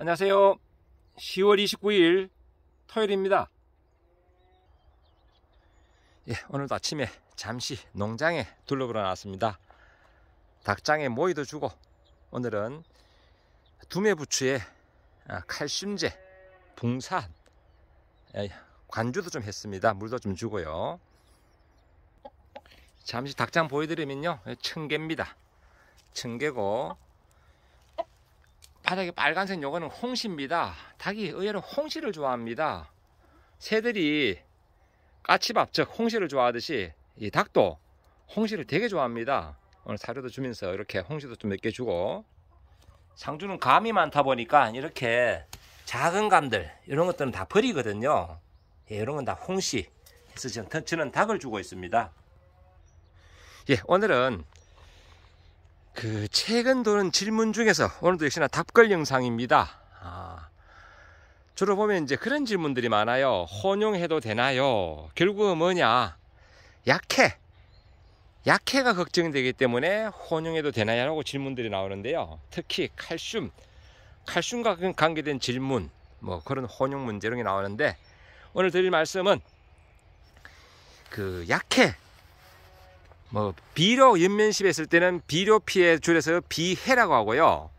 안녕하세요. 10월 29일 토요일입니다. 예, 오늘도 아침에 잠시 농장에 둘러보러 나왔습니다. 닭장에 모이도 주고 오늘은 두메부추에 아, 칼슘제, 붕산, 예, 관주도 좀 했습니다. 물도 좀 주고요. 잠시 닭장 보여드리면요. 예, 층개입니다층계고 바닥에 빨간색 요거는 홍시입니다. 닭이 의외로 홍시를 좋아합니다. 새들이 까치밥 즉 홍시를 좋아하듯이 이 닭도 홍시를 되게 좋아합니다. 오늘 사료도 주면서 이렇게 홍시도 좀 몇 개 주고 상주는 감이 많다 보니까 이렇게 작은 감들 이런 것들은 다 버리거든요. 예, 이런 건 다 홍시 그래서 저는 닭을 주고 있습니다. 예, 오늘은 그 최근 도는 질문 중에서 오늘도 역시나 답글 영상입니다. 아, 주로 보면 이제 그런 질문들이 많아요. 혼용해도 되나요? 결국은 뭐냐? 약해. 약해가 걱정되기 때문에 혼용해도 되나요라고 질문들이 나오는데요. 특히 칼슘, 칼슘과 관계된 질문, 뭐 그런 혼용 문제 이런 게 나오는데 오늘 드릴 말씀은 그 약해 뭐 비료 옆면십했을 때는 비료 피해 줄여서 비해라고 하고요.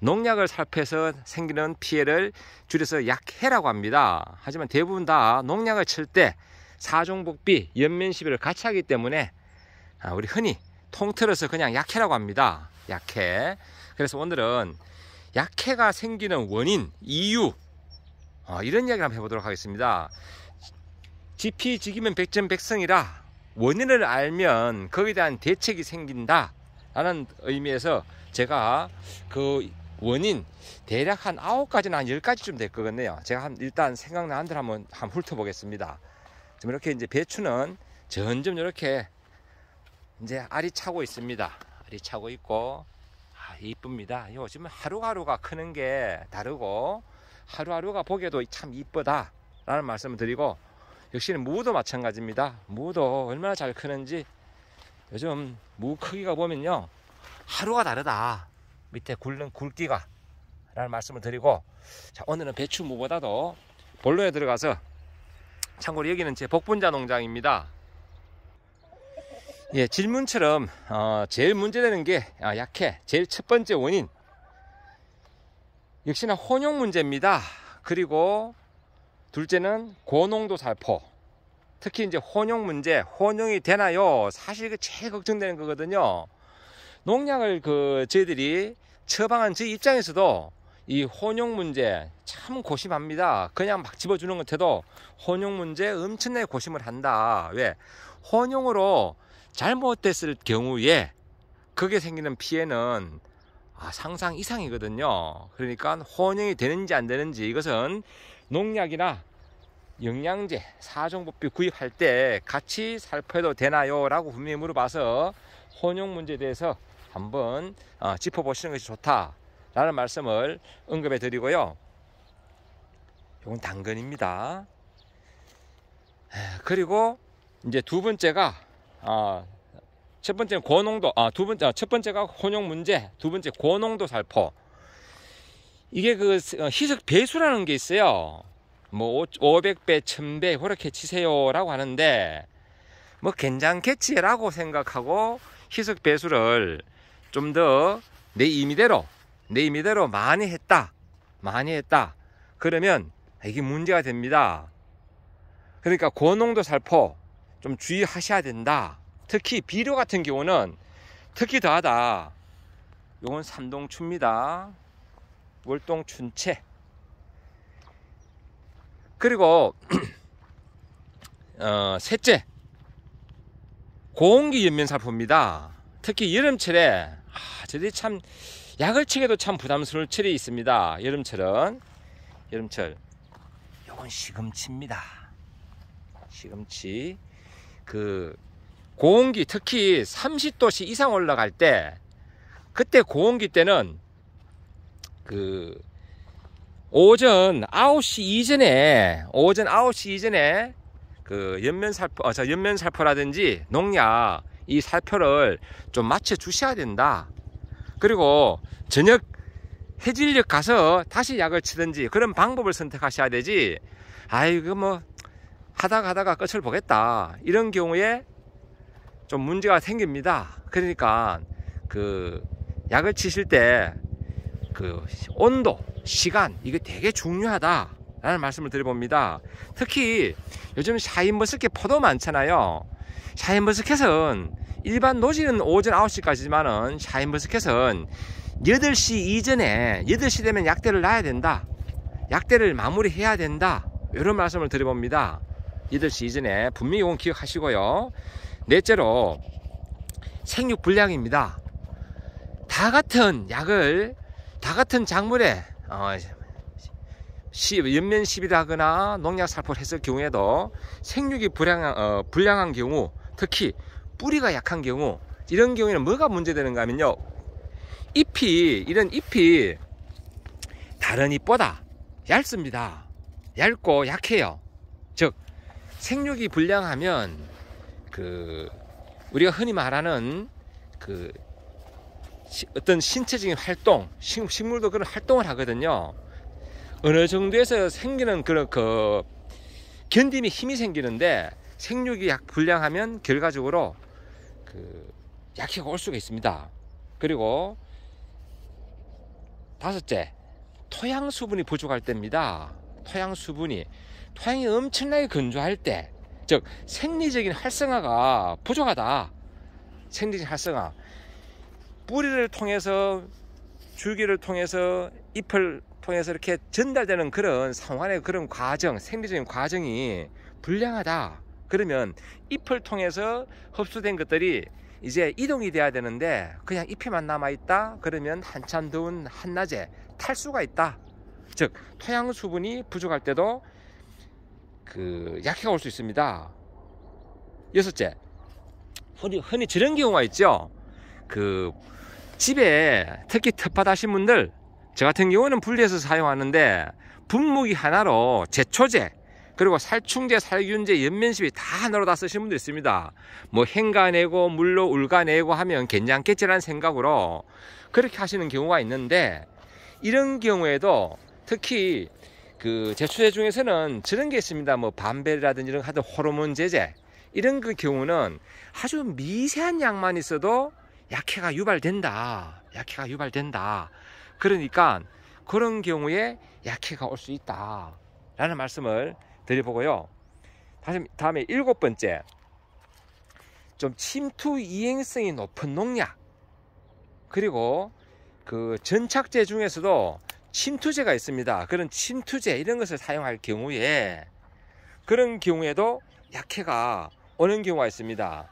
농약을 살펴서 생기는 피해를 줄여서 약해라고 합니다. 하지만 대부분 다 농약을 칠 때 사종복비, 연면시비를 같이 하기 때문에 아, 우리 흔히 통틀어서 그냥 약해라고 합니다. 약해. 그래서 오늘은 약해가 생기는 원인, 이유 어, 이런 이야기를 한번 해보도록 하겠습니다. 지피지기면 백전백승이라 원인을 알면 거기에 대한 대책이 생긴다 라는 의미에서 제가 그 원인 대략 한 아홉 가지나한 열가지쯤될 거같네요 제가 한 일단 생각나는 대로 한번 한 훑어보겠습니다 지금 이렇게 이제 배추는 점점 이렇게 이제 알이 차고 있습니다 알이 차고 있고 아 이쁩니다 요즘 하루하루가 크는 게 다르고 하루하루가 보기에도 참 이쁘다 라는 말씀을 드리고 역시 무도 마찬가지입니다. 무도 얼마나 잘 크는지 요즘 무 크기가 보면요. 하루가 다르다. 밑에 굵는 굵기가 라는 말씀을 드리고 자 오늘은 배추 무보다도 본로에 들어가서 참고로 여기는 제 복분자 농장입니다. 예, 질문처럼 어, 제일 문제되는 게 아, 약해. 제일 첫 번째 원인 역시나 혼용 문제입니다. 그리고 둘째는 고농도 살포. 특히 이제 혼용 문제, 혼용이 되나요? 사실 그 제일 걱정되는 거거든요. 농약을 그 저희들이 처방한 저희 입장에서도 이 혼용 문제 참 고심합니다. 그냥 막 집어주는 것에도 혼용 문제 엄청나게 고심을 한다. 왜? 혼용으로 잘못됐을 경우에 그게 생기는 피해는 아, 상상 이상이거든요. 그러니까 혼용이 되는지 안 되는지 이것은 농약이나 영양제 사정법비 구입할 때 같이 살펴도 되나요? 라고 분명히 물어봐서 혼용 문제에 대해서 한번 어, 짚어보시는 것이 좋다라는 말씀을 언급해 드리고요. 이건 당근입니다. 그리고 이제 두 번째가 어, 첫 번째는 고농도, 아, 두 번째 첫 번째가 혼용 문제, 두 번째 고농도 살포, 이게 그 어, 희석 배수라는 게 있어요. 뭐 500배, 1000배 그렇게 치세요라고 하는데 뭐 괜찮겠지라고 생각하고 희석 배수를 좀 더 내 임의대로 내 임의대로 많이 했다. 많이 했다. 그러면 이게 문제가 됩니다. 그러니까 고농도 살포 좀 주의하셔야 된다. 특히 비료 같은 경우는 특히 더하다. 요건 삼동추입니다. 월동 준채 그리고 어, 셋째 고온기 연면사포입니다 특히 여름철에 아, 저들이 참 약을 치기도 참 부담스러울 철이 있습니다. 여름철은 여름철 요건 시금치입니다. 시금치 그 고온기 특히 30도씨 이상 올라갈 때 그때 고온기 때는 그 오전 9시 이전에 오전 9시 이전에 그 연면 살포 어, 자 연면 살포라든지 농약 이 살포를 좀 맞춰 주셔야 된다. 그리고 저녁 해질녘 가서 다시 약을 치든지 그런 방법을 선택하셔야 되지. 아이고 그 뭐 하다가 하다가 끝을 보겠다. 이런 경우에 좀 문제가 생깁니다. 그러니까 그 약을 치실 때그 온도, 시간 이게 되게 중요하다라는 말씀을 드려봅니다. 특히 요즘 샤인머스켓 포도 많잖아요. 샤인머스켓은 일반 노지는 오전 9시까지지만은 샤인머스켓은 8시 이전에 8시 되면 약대를 놔야 된다. 약대를 마무리해야 된다. 이런 말씀을 드려봅니다. 8시 이전에 분명히 이건 기억하시고요. 넷째로 생육 불량입니다. 다 같은 약을 다 같은 작물에 어, 연면 시비라거나 농약 살포를 했을 경우에도 생육이 불량한, 어, 불량한 경우 특히 뿌리가 약한 경우 이런 경우에는 뭐가 문제되는가 하면요 잎이 이런 잎이 다른 잎보다 얇습니다 얇고 약해요 즉 생육이 불량하면 그 우리가 흔히 말하는 그 시, 어떤 신체적인 활동, 식, 식물도 그런 활동을 하거든요. 어느 정도에서 생기는 그런 그 견딤이 힘이 생기는데 생육이 약 불량하면 결과적으로 그 약해가 올 수가 있습니다. 그리고 다섯째, 토양 수분이 부족할 때입니다. 토양 수분이 토양이 엄청나게 건조할 때, 즉 생리적인 활성화가 부족하다. 생리적인 활성화. 뿌리를 통해서 줄기를 통해서 잎을 통해서 이렇게 전달되는 그런 상황의 그런 과정, 생리적인 과정이 불량하다. 그러면 잎을 통해서 흡수된 것들이 이제 이동이 돼야 되는데 그냥 잎에만 남아 있다. 그러면 한참 더운 한낮에 탈수가 있다. 즉 토양 수분이 부족할 때도 그 약해가 올수 있습니다. 여섯째, 흔히, 흔히 저런 경우가 있죠. 그 집에 특히 텃밭하신 분들 저 같은 경우는 분리해서 사용하는데 분무기 하나로 제초제 그리고 살충제, 살균제, 연면수이다하어다쓰신 분도 있습니다. 뭐 헹가내고 물로 울가내고 하면 괜찮겠지라는 생각으로 그렇게 하시는 경우가 있는데 이런 경우에도 특히 그 제초제 중에서는 저런 게 있습니다. 뭐 반배라든지 이런 하던 호르몬 제제 이런 그 경우는 아주 미세한 양만 있어도 약해가 유발된다. 약해가 유발된다. 그러니까 그런 경우에 약해가 올 수 있다. 라는 말씀을 드려보고요. 다시, 다음에 일곱 번째. 좀 침투 이행성이 높은 농약. 그리고 그 전착제 중에서도 침투제가 있습니다. 그런 침투제 이런 것을 사용할 경우에 그런 경우에도 약해가 오는 경우가 있습니다.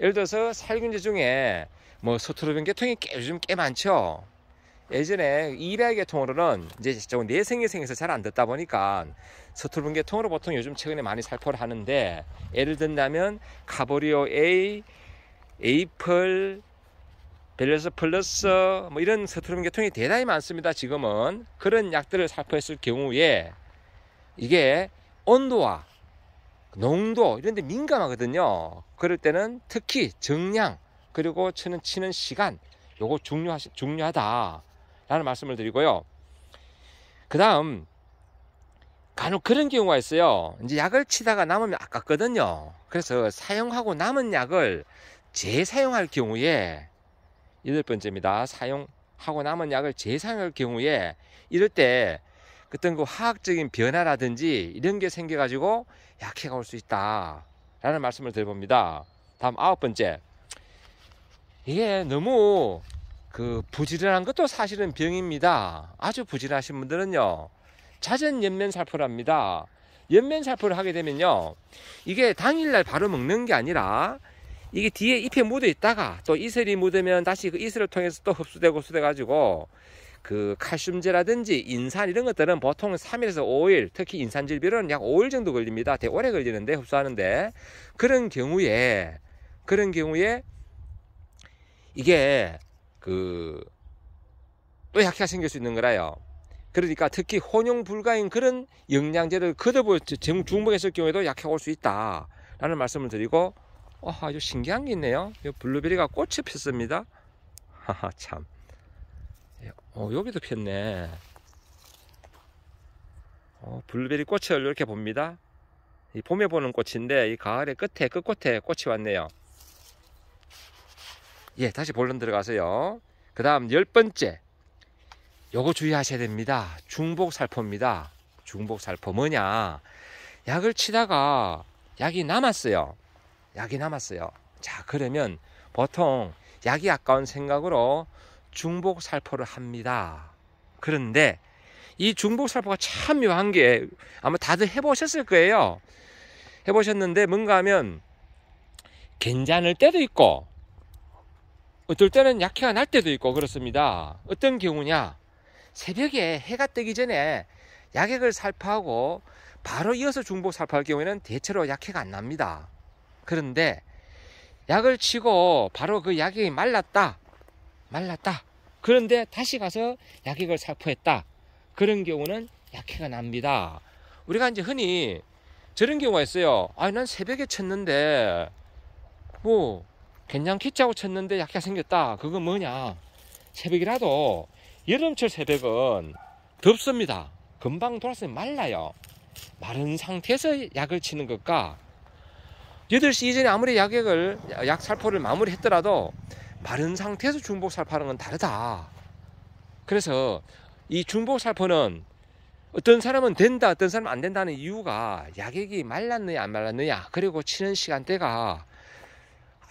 예를 들어서 살균제 중에 뭐 서투르면 개통이 꽤, 요즘 꽤 많죠. 예전에 2 0 0계통으로는 이제 저금 내생의생에서잘 안 듣다 보니까 서투른 르 계통으로 보통 요즘 최근에 많이 살포를 하는데 예를 든다면 카보리오 A, 에이플, 벨레스 플러스 뭐 이런 서투른 르 계통이 대단히 많습니다. 지금은 그런 약들을 살포했을 경우에 이게 온도와 농도 이런 데 민감하거든요. 그럴 때는 특히 정량 그리고 치는 치는 시간 요거 중요하 중요하다라는 말씀을 드리고요. 그다음 간혹 그런 경우가 있어요. 이제 약을 치다가 남으면 아깝거든요. 그래서 사용하고 남은 약을 재사용할 경우에 여덟 번째입니다. 사용하고 남은 약을 재사용할 경우에 이럴 때 어떤 그 화학적인 변화라든지 이런 게 생겨가지고 약해가 올 수 있다라는 말씀을 드려봅니다. 다음 아홉 번째. 이게 너무 그 부지런한 것도 사실은 병입니다. 아주 부지런하신 분들은요. 잦은 연면살포랍니다. 연면살포를 하게 되면요. 이게 당일날 바로 먹는 게 아니라 이게 뒤에 잎에 묻어 있다가 또 이슬이 묻으면 다시 그 이슬을 통해서 또 흡수되고 흡수돼 가지고 그 칼슘제라든지 인산 이런 것들은 보통 3일에서 5일, 특히 인산질비로는 약 5일 정도 걸립니다. 되게 오래 걸리는데 흡수하는데 그런 경우에 그런 경우에 이게 그또 약해가 생길 수 있는 거라요. 그러니까 특히 혼용 불가인 그런 영양제를 그대로 중복했을 경우에도 약해올수 있다라는 말씀을 드리고 어, 아주 신기한 게 있네요. 이 블루베리가 꽃이 폈습니다. 하하 참. 예, 어, 여기도 폈네. 어, 블루베리 꽃을 이렇게 봅니다. 이 봄에 보는 꽃인데 이 가을의 끝에 끝 꽃에 꽃이 왔네요. 예, 다시 본론 들어가세요. 그 다음 열 번째. 요거 주의하셔야 됩니다. 중복 살포입니다. 중복 살포 뭐냐? 약을 치다가 약이 남았어요. 약이 남았어요. 자, 그러면 보통 약이 아까운 생각으로 중복 살포를 합니다. 그런데 이 중복 살포가 참 묘한 게 아마 다들 해보셨을 거예요. 해보셨는데 뭔가 하면 괜찮을 때도 있고 어떨 때는 약해가 날 때도 있고 그렇습니다. 어떤 경우냐? 새벽에 해가 뜨기 전에 약액을 살파하고 바로 이어서 중복 살파할 경우에는 대체로 약해가 안 납니다. 그런데 약을 치고 바로 그 약액이 말랐다. 말랐다. 그런데 다시 가서 약액을 살포했다. 그런 경우는 약해가 납니다. 우리가 이제 흔히 저런 경우가 있어요. 아니, 난 새벽에 쳤는데, 뭐, 괜찮겠지 하고 쳤는데 약간 생겼다. 그건 뭐냐. 새벽이라도 여름철 새벽은 덥습니다. 금방 돌아서면 말라요. 마른 상태에서 약을 치는 것과 8시 이전에 아무리 약액을, 약 살포를 마무리했더라도 마른 상태에서 중복 살포하는 건 다르다. 그래서 이 중복 살포는 어떤 사람은 된다, 어떤 사람은 안 된다는 이유가 약액이 말랐느냐, 안 말랐느냐, 그리고 치는 시간대가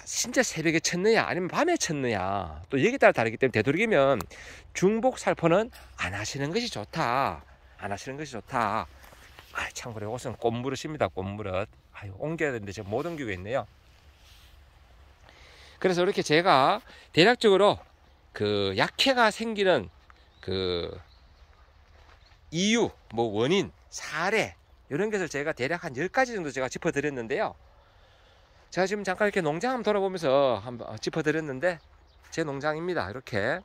진짜 새벽에 쳤느냐 아니면 밤에 쳤느냐 또 여기에 따라 다르기 때문에 되도록이면 중복 살포는 안 하시는 것이 좋다 안 하시는 것이 좋다 아 참고로 이것은 꽃무릇입니다꽃무릇 아유 옮겨야 되는데 제가 못 옮기고 있네요 그래서 이렇게 제가 대략적으로 그 약해가 생기는 그 이유 뭐 원인 사례 이런 것을 제가 대략 한 열가지 정도 제가 짚어드렸는데요 제가 지금 잠깐 이렇게 농장 한번 돌아보면서 한번 어, 짚어드렸는데 제 농장입니다. 이렇게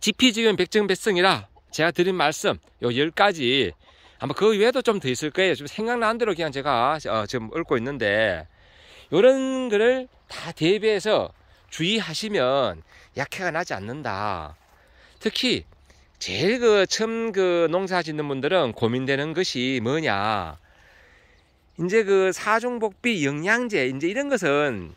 지피지금 백증백성이라 제가 드린 말씀 요 10가지 아마 그 외에도 좀 더 있을 거예요. 좀 생각나는 대로 그냥 제가 어, 지금 읊고 있는데 이런 거를 다 대비해서 주의하시면 약해가 나지 않는다. 특히 제일 그 처음 그 농사 짓는 분들은 고민되는 것이 뭐냐 이제 그 사중복비 영양제 이제 이런 것은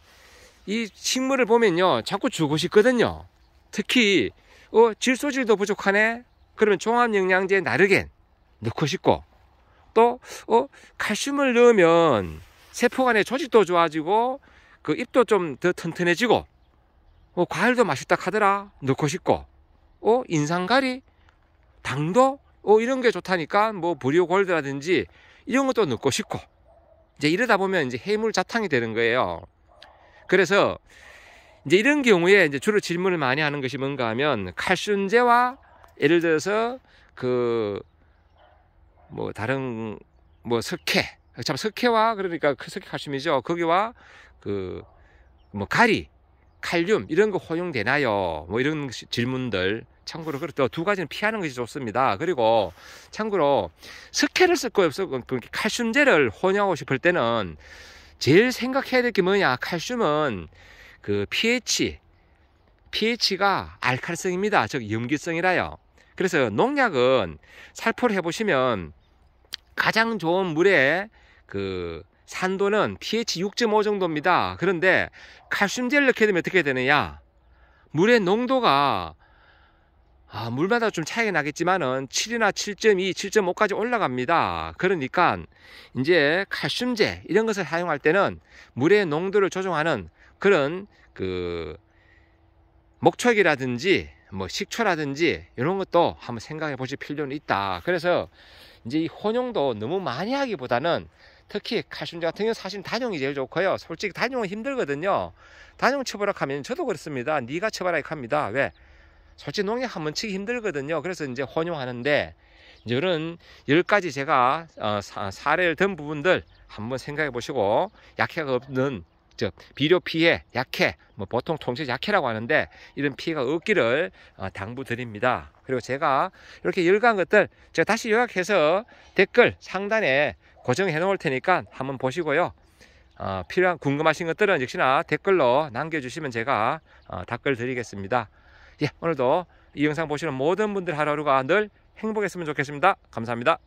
이 식물을 보면요 자꾸 주고 싶거든요 특히 어 질소질도 부족하네 그러면 종합영양제 나르겐 넣고 싶고 또 어 칼슘을 넣으면 세포 간의 조직도 좋아지고 그 입도 좀 더 튼튼해지고 어 과일도 맛있다 카더라 넣고 싶고 어 인삼가리 당도 어 이런 게 좋다니까 뭐보리오골드라든지 이런 것도 넣고 싶고 이제 이러다 보면 이제 해물 자탕이 되는 거예요. 그래서 이제 이런 경우에 이제 주로 질문을 많이 하는 것이 뭔가 하면 칼슘제와 예를 들어서 그 뭐 다른 뭐 석회 참 석회와 그러니까 그 석회 칼슘이죠 거기와 그 뭐 가리 칼륨 이런 거 허용되나요? 뭐 이런 질문들 참고로 그렇죠두 가지는 피하는 것이 좋습니다. 그리고 참고로 스케를 쓸 거예요. 칼슘제를 혼용하고 싶을 때는 제일 생각해야 될 게 뭐냐? 칼슘은 그 pH, pH가 알칼성입니다즉 염기성이라요. 그래서 농약은 살포를 해보시면 가장 좋은 물에 그 산도는 pH 6.5 정도입니다. 그런데 칼슘 제를 넣게 되면 어떻게 되느냐? 물의 농도가 아, 물마다 좀 차이가 나겠지만은 7이나 7.2, 7.5까지 올라갑니다. 그러니까 이제 칼슘제 이런 것을 사용할 때는 물의 농도를 조정하는 그런 그목초이라든지뭐 식초라든지 이런 것도 한번 생각해 보실 필요는 있다. 그래서 이제 이 혼용도 너무 많이 하기보다는 특히 칼슘제 같은 경우는 사실 단용이 제일 좋고요. 솔직히 단용은 힘들거든요. 단용 처벌하면 저도 그렇습니다. 네가 처벌하게 합니다. 왜? 솔직히 농약 한 번 치기 힘들거든요. 그래서 이제 혼용하는데 이런 10가지 제가 어, 사, 사례를 든 부분들 한번 생각해 보시고 약해가 없는 즉 비료 피해, 약해, 뭐 보통 통째 약해라고 하는데 이런 피해가 없기를 어, 당부드립니다. 그리고 제가 이렇게 열간 것들 제가 다시 요약해서 댓글 상단에 고정해 놓을 테니까 한번 보시고요. 어, 필요한 궁금하신 것들은 역시나 댓글로 남겨주시면 제가 어, 답글 드리겠습니다. 예, 오늘도 이 영상 보시는 모든 분들 하루하루가 늘 행복했으면 좋겠습니다. 감사합니다.